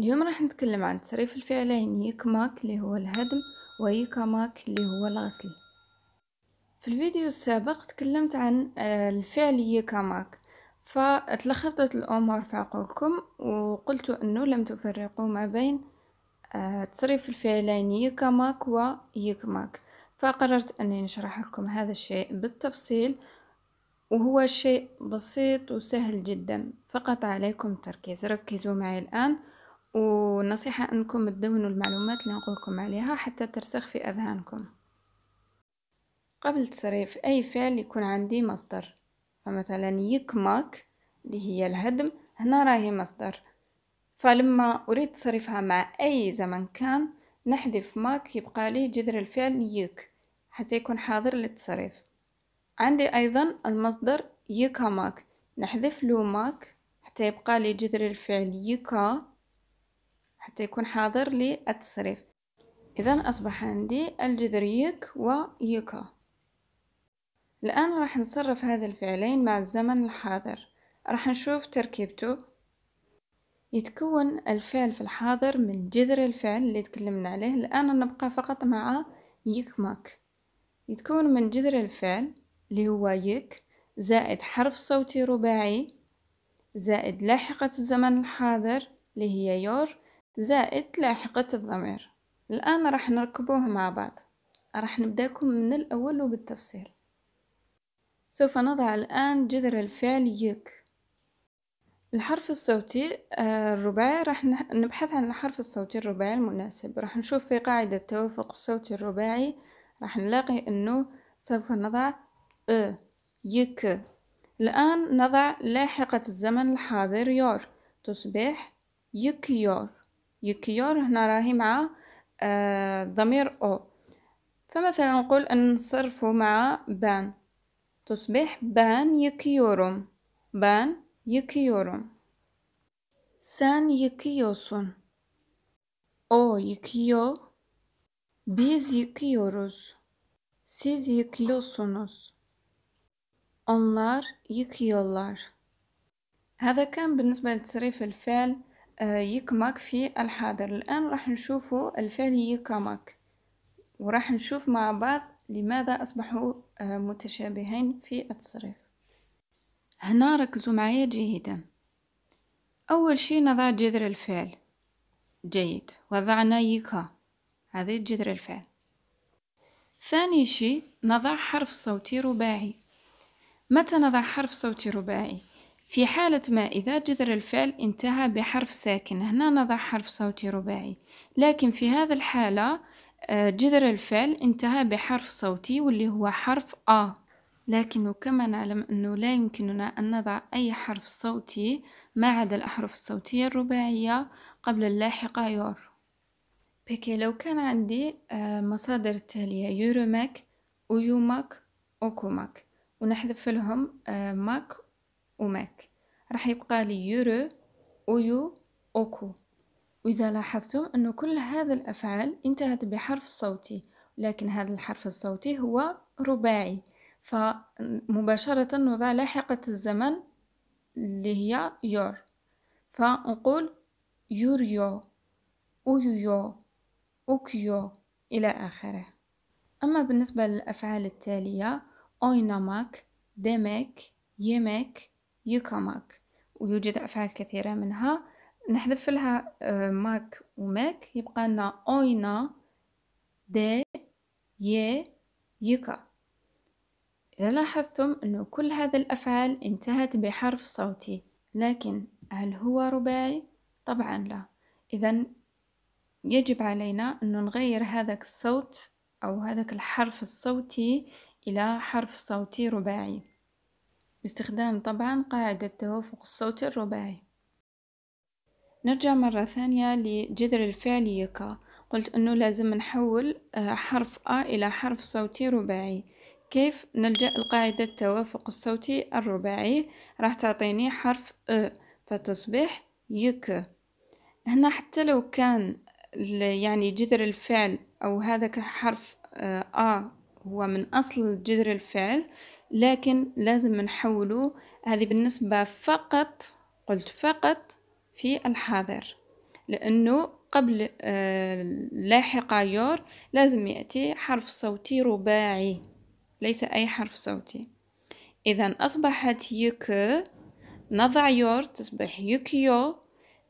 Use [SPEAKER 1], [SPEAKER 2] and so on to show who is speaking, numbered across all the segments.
[SPEAKER 1] اليوم راح نتكلم عن تصريف الفعلين يكماك اللي هو الهدم ويكماك اللي هو الغسل في الفيديو السابق تكلمت عن آه، الفعل يكماك فتلخبطت الأمور في عقولكم وقلت أنه لم تفرقوا ما بين آه، تصريف الفعلين يكماك ويكماك فقررت أني نشرح لكم هذا الشيء بالتفصيل وهو شيء بسيط وسهل جدا فقط عليكم التركيز ركزوا معي الآن ونصيحة أنكم تدونوا المعلومات اللي نقولكم عليها حتى ترسخ في أذهانكم قبل تصريف أي فعل يكون عندي مصدر فمثلا يكمك اللي هي الهدم هنا راهي مصدر فلما أريد تصريفها مع أي زمن كان نحذف ماك يبقى لي جذر الفعل يك حتى يكون حاضر للتصريف عندي أيضا المصدر يكا ماك نحذف له ماك حتى يبقى لي جذر الفعل يكا حتى يكون حاضر للتصريف إذا أصبح عندي الجذر يك ويكا الآن راح نصرف هذا الفعلين مع الزمن الحاضر راح نشوف تركيبته يتكون الفعل في الحاضر من جذر الفعل اللي تكلمنا عليه الآن نبقى فقط مع يكمك يتكون من جذر الفعل اللي هو يك زائد حرف صوتي رباعي زائد لاحقة الزمن الحاضر اللي هي يور زائد لاحقة الضمير الآن راح نركبوه مع بعض راح نبداكم من الأول وبالتفصيل سوف نضع الآن جذر الفعل يك الحرف الصوتي آه، الرباعي راح نبحث عن الحرف الصوتي الرباعي المناسب راح نشوف في قاعدة التوافق الصوتي الرباعي راح نلاقي أنه سوف نضع أ يك الآن نضع لاحقة الزمن الحاضر يور تصبح يك يور يكيور هنا راهي مع آه، ضمير او فمثلا نقول ان نصرفه مع بان تصبح بان يكيورم بان يكيورم سان يكيوسون او يكيو بيز يكيوروز سيز يكيوسونوز onlar yıkıyorlar هذا كان بالنسبة لتصريف الفعل يكمك في الحاضر الآن راح نشوف الفعل يكمك وراح نشوف مع بعض لماذا أصبحوا آه، متشابهين في التصريف هنا ركزوا معايا جيدا أول شيء نضع جذر الفعل جيد وضعنا يكا هذه جذر الفعل ثاني شيء نضع حرف صوتي رباعي متى نضع حرف صوتي رباعي في حالة ما إذا جذر الفعل انتهى بحرف ساكن هنا نضع حرف صوتي رباعي لكن في هذا الحالة آه، جذر الفعل انتهى بحرف صوتي واللي هو حرف آ لكن كما نعلم أنه لا يمكننا أن نضع أي حرف صوتي ما عدا الأحرف الصوتية الرباعية قبل اللاحقة يور بكي لو كان عندي آه، مصادر التالية يورمك ويومك أوكوماك ونحذف لهم آه، ماك وماك راح يبقى لي يورو أويو أوكو وإذا لاحظتم أنه كل هذا الأفعال انتهت بحرف صوتي لكن هذا الحرف الصوتي هو رباعي فمباشرة نضع لاحقة الزمن اللي هي يور فنقول يوريو أويو أوكيو إلى آخره أما بالنسبة للأفعال التالية أوينامك دمك يمك يوكا ويوجد أفعال كثيرة منها نحذف لها آه، ماك وماك يبقى لنا أوينا دي ي يكا إذا لاحظتم أنه كل هذا الأفعال انتهت بحرف صوتي لكن هل هو رباعي؟ طبعا لا إذا يجب علينا أن نغير هذاك الصوت أو هذاك الحرف الصوتي إلى حرف صوتي رباعي باستخدام طبعا قاعدة توافق الصوت الرباعي نرجع مرة ثانية لجذر الفعل يكا قلت أنه لازم نحول آه، حرف أ إلى حرف صوتي رباعي كيف نلجأ لقاعدة التوافق الصوتي الرباعي راح تعطيني حرف أ فتصبح يك هنا حتى لو كان يعني جذر الفعل أو هذا حرف آه، آ هو من أصل جذر الفعل لكن لازم نحولو هذه بالنسبة فقط قلت فقط في الحاضر لأنه قبل آه، لاحق يور لازم يأتي حرف صوتي رباعي ليس أي حرف صوتي إذا أصبحت يك نضع يور تصبح يكيو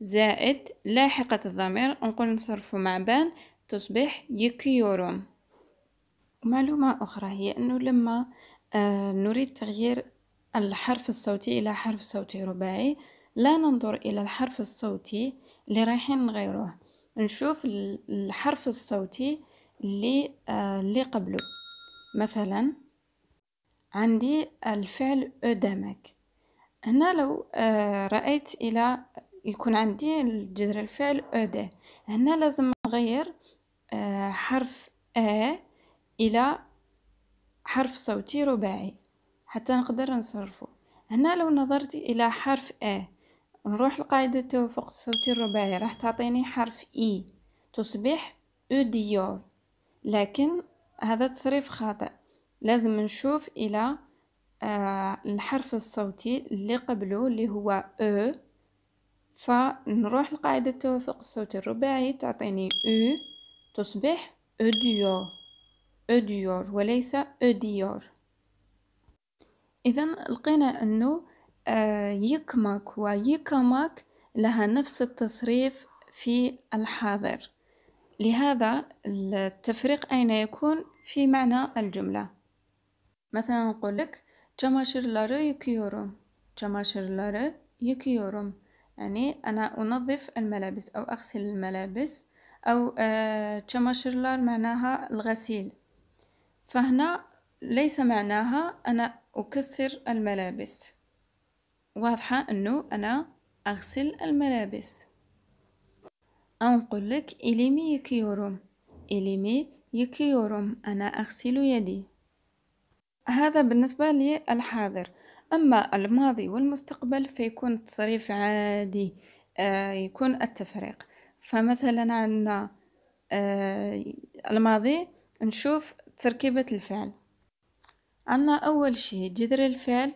[SPEAKER 1] زائد لاحقة الضمير نقول نصرفه مع بان تصبح يكيورون معلومة أخرى هي أنه لما آه، نريد تغيير الحرف الصوتي إلى حرف صوتي رباعي لا ننظر إلى الحرف الصوتي اللي رايحين نغيروه نشوف الحرف الصوتي اللي, آه اللي قبله مثلا عندي الفعل أدمك هنا لو آه رأيت إلى يكون عندي جذر الفعل أد هنا لازم نغير آه حرف أ إلى حرف صوتي رباعي حتى نقدر نصرفه هنا لو نظرت الى حرف ا نروح لقاعدة التوافق الصوتي الرباعي راح تعطيني حرف اي e. تصبح اوديور e ديور لكن هذا تصريف خاطئ لازم نشوف الى آه، الحرف الصوتي اللي قبله اللي هو او e. فنروح لقاعدة التوافق الصوتي الرباعي تعطيني او تصبح اوديور ديور ödüyor وليس ödüyor إذا لقينا أنه يكمك ويكمك لها نفس التصريف في الحاضر لهذا التفريق أين يكون في معنى الجملة مثلا نقول لك çamaşırları yıkıyorum çamaşırları yıkıyorum يعني أنا أنظف الملابس أو أغسل الملابس أو تشماشرلار معناها الغسيل فهنا ليس معناها أنا أكسر الملابس واضحة أنه أنا أغسل الملابس أنقل لك إليمي يكيوروم إليمي يكيوروم أنا أغسل يدي هذا بالنسبة للحاضر أما الماضي والمستقبل فيكون التصريف عادي آه يكون التفريق فمثلا عندنا آه الماضي نشوف تركيبة الفعل عنا أول شي جذر الفعل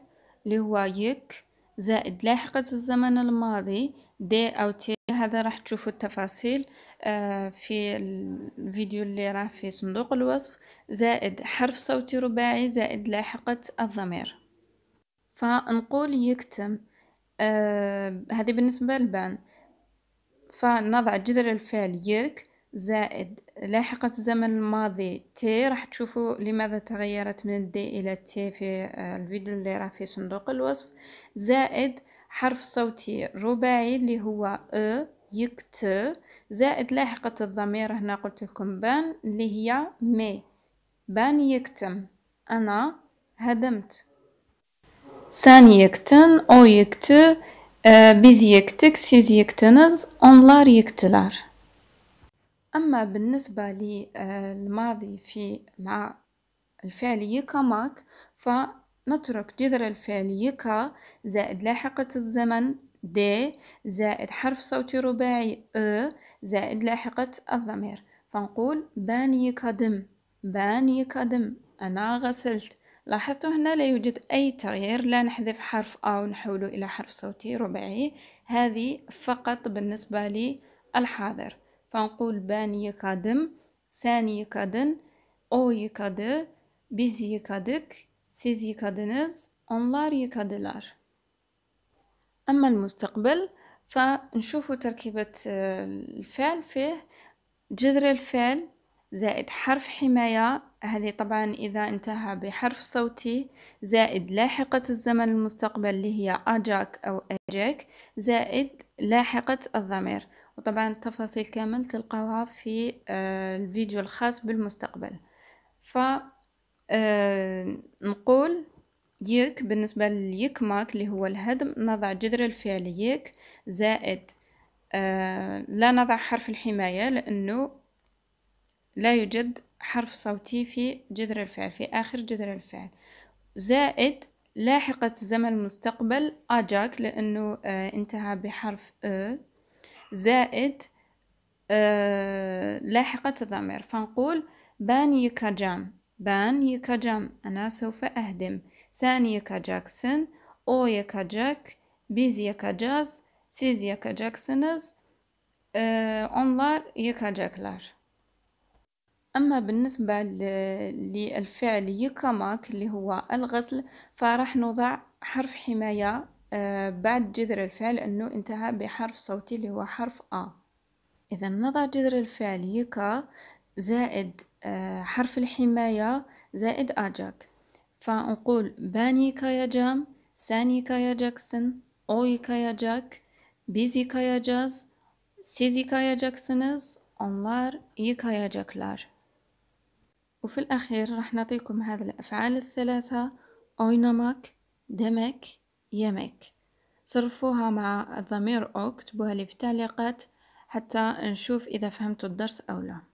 [SPEAKER 1] اللي هو يك زائد لاحقة الزمن الماضي دي أو تي هذا راح تشوفوا التفاصيل آه، في الفيديو اللي راه في صندوق الوصف زائد حرف صوتي رباعي زائد لاحقة الضمير فنقول يكتم آه، هذه بالنسبة لبان فنضع جذر الفعل يك زائد لاحقة الزمن الماضي تي راح تشوفوا لماذا تغيرت من الدي إلى تي في آه، الفيديو اللي راه في صندوق الوصف زائد حرف صوتي رباعي اللي هو أ e، يكت زائد لاحقة الضمير هنا قلت لكم بان اللي هي مي بان يكتم أنا هدمت سان يكتن أو يكت آه، بيز يكتك سيز يكتنز أونلار يكتلار أما بالنسبة للماضي آه، في مع الفعل يكا ماك فنترك جذر الفعل يكا زائد لاحقة الزمن د زائد حرف صوتي رباعي أ زائد لاحقة الضمير فنقول دم بان يكا دم أنا غسلت لاحظتوا هنا لا يوجد أي تغيير لا نحذف حرف أو نحوله إلى حرف صوتي رباعي هذه فقط بالنسبة للحاضر فنقول بان يكادم سان يكادن او yıkadı, biz yıkadık, siz yıkadınız, onlar يكادلار أما المستقبل فنشوف تركيبة آه، الفعل فيه جذر الفعل زائد حرف حماية هذه طبعا إذا انتهى بحرف صوتي زائد لاحقة الزمن المستقبل اللي هي أجاك أو أجاك زائد لاحقة الضمير وطبعا التفاصيل كامل تلقاوها في آه، الفيديو الخاص بالمستقبل ف آه، نقول يك بالنسبة ليك ماك اللي هو الهدم نضع جذر الفعل يك زائد آه لا نضع حرف الحماية لأنه لا يوجد حرف صوتي في جذر الفعل في آخر جذر الفعل زائد لاحقة زمن المستقبل أجاك لأنه آه انتهى بحرف أ آه، زائد آه، لاحقة الضمير فنقول بان كجام بان كجام أنا سوف أهدم سان كجاكسون أو كجاك بيز كجاز siz yakacaksınız أونلار onlar أما بالنسبة للفعل يكماك اللي هو الغسل فرح نضع حرف حماية آه، بعد جذر الفعل أنه انتهى بحرف صوتي اللي هو حرف آ إذا نضع جذر الفعل يكا زائد آه، حرف الحماية زائد أجاك فنقول بانيكا يا جام سانيكا يا جاكسون أويكا يا جاك بيزيكا يا جاز سيزيكا يا جاكسونز يا جاكلار وفي الأخير راح نعطيكم هذه الأفعال الثلاثة oynamak, دمك يمك صرفوها مع الضمير أو اكتبوها لي في التعليقات حتى نشوف إذا فهمتوا الدرس أو لا